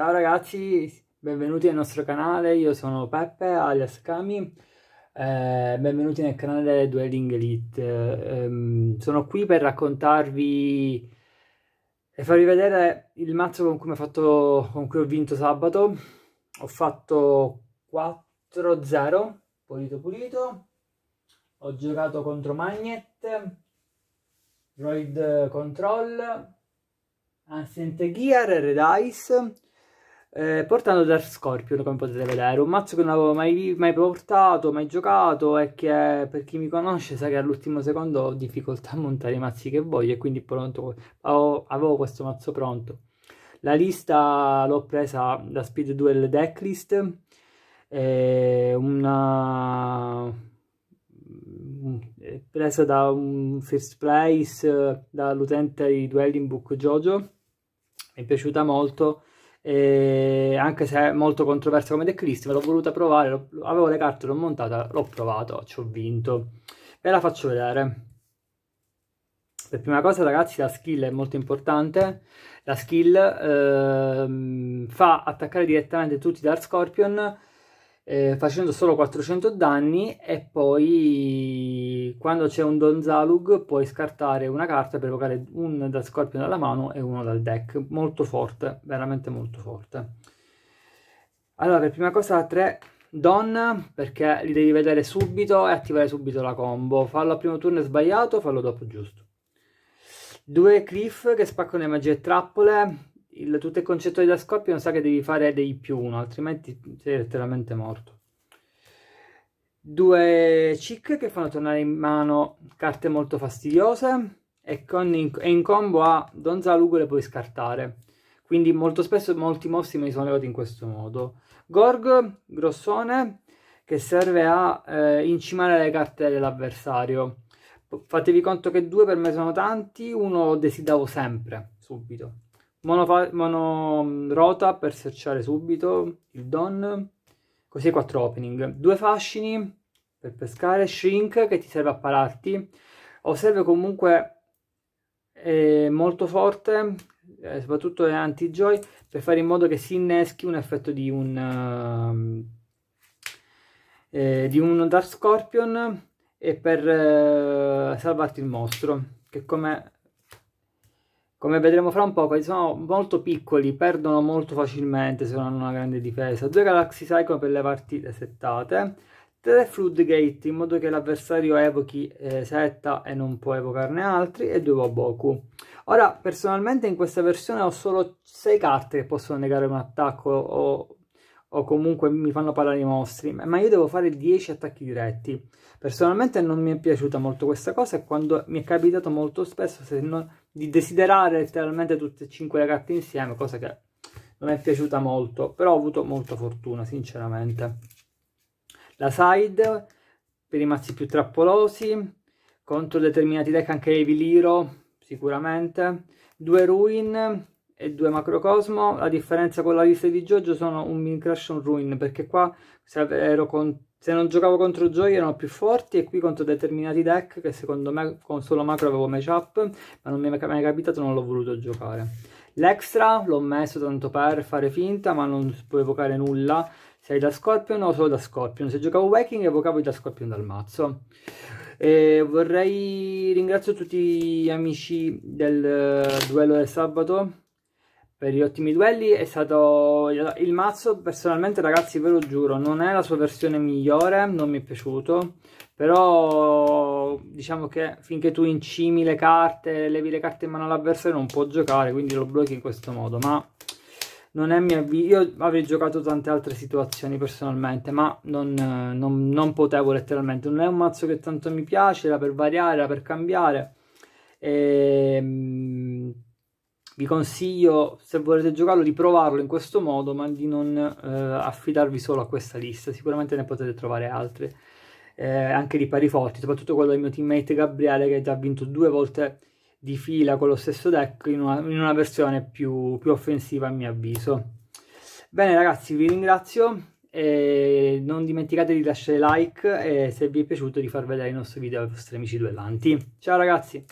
Ciao ragazzi, benvenuti nel nostro canale, io sono Peppe alias Kami, eh, benvenuti nel canale Dueling Elite. Eh, sono qui per raccontarvi e farvi vedere il mazzo con cui, fatto, con cui ho vinto sabato. Ho fatto 4-0, pulito pulito, ho giocato contro Magnet, Droid Control, Ancient Gear, Red Ice eh, portando Dark Scorpion come potete vedere un mazzo che non avevo mai, mai portato, mai giocato e che per chi mi conosce sa che all'ultimo secondo ho difficoltà a montare i mazzi che voglio e quindi pronto, ho, avevo questo mazzo pronto la lista l'ho presa da Speed Duel Decklist mm, è una presa da un first place eh, dall'utente di Dwelling Book Jojo mi è piaciuta molto e anche se è molto controversa come decklist, l'ho voluta provare, avevo le carte, l'ho montata, l'ho provato, ci ho vinto. Ve la faccio vedere. Per prima cosa ragazzi la skill è molto importante, la skill ehm, fa attaccare direttamente tutti da Scorpion eh, facendo solo 400 danni e poi quando c'è un Donzalug puoi scartare una carta per evocare un da Scorpion dalla mano e uno dal deck. Molto forte, veramente molto forte. Allora, per prima cosa 3 Don perché li devi vedere subito e attivare subito la combo. Fallo al primo turno sbagliato, fallo dopo giusto. Due Cliff che spaccano le magie e trappole, il, tutto il concetto della scoppia non sa che devi fare dei più uno, altrimenti sei letteralmente morto. Due chic che fanno tornare in mano carte molto fastidiose e, con in, e in combo a Donza Lugo le puoi scartare. Quindi molto spesso molti mossi mi sono levati in questo modo. Gorg, grossone, che serve a eh, incimare le carte dell'avversario. Fatevi conto che due per me sono tanti, uno desidavo sempre, subito mono, mono mm, rota per searchare subito il don, così quattro opening, due fascini per pescare, shrink che ti serve a pararti, o serve comunque è eh, molto forte, eh, soprattutto è anti-joy, per fare in modo che si inneschi un effetto di un, uh, eh, di un Dark Scorpion e per eh, salvarti il mostro, che come come vedremo fra un po', sono molto piccoli, perdono molto facilmente se non hanno una grande difesa. Due Galaxy Cycle per le partite settate, tre Floodgate in modo che l'avversario evochi eh, setta e non può evocarne altri, e due Boboku. Ora, personalmente in questa versione ho solo 6 carte che possono negare un attacco o o comunque mi fanno parlare i mostri, ma io devo fare 10 attacchi diretti. Personalmente non mi è piaciuta molto questa cosa e quando mi è capitato molto spesso non, di desiderare letteralmente tutte e cinque le carte insieme, cosa che non è piaciuta molto, però ho avuto molta fortuna, sinceramente. La side per i mazzi più trappolosi, contro determinati deck anche Eviliro, sicuramente, due ruin e due macrocosmo. La differenza con la lista di Jojo sono un mini crash on ruin perché qua se, con... se non giocavo contro Jojo erano più forti e qui contro determinati deck che secondo me con solo macro avevo match up ma non mi è mai capitato non l'ho voluto giocare. L'extra l'ho messo tanto per fare finta ma non si può evocare nulla se hai da Scorpion o solo da Scorpion. Se giocavo viking evocavo i da Scorpion dal mazzo. E vorrei ringraziare tutti gli amici del eh, duello del sabato per gli ottimi duelli è stato il mazzo personalmente ragazzi ve lo giuro non è la sua versione migliore non mi è piaciuto però diciamo che finché tu incimi le carte levi le carte in mano all'avversario non può giocare quindi lo blocchi in questo modo ma non è mio avviso io avrei giocato tante altre situazioni personalmente ma non, non, non potevo letteralmente non è un mazzo che tanto mi piace era per variare era per cambiare ehm vi consiglio, se volete giocarlo, di provarlo in questo modo, ma di non eh, affidarvi solo a questa lista, sicuramente ne potete trovare altre, eh, anche di pari forti, soprattutto quello del mio teammate Gabriele che ha già vinto due volte di fila con lo stesso deck in una, in una versione più, più offensiva a mio avviso. Bene ragazzi, vi ringrazio e non dimenticate di lasciare like e se vi è piaciuto di far vedere i nostri video ai vostri amici duellanti. Ciao ragazzi!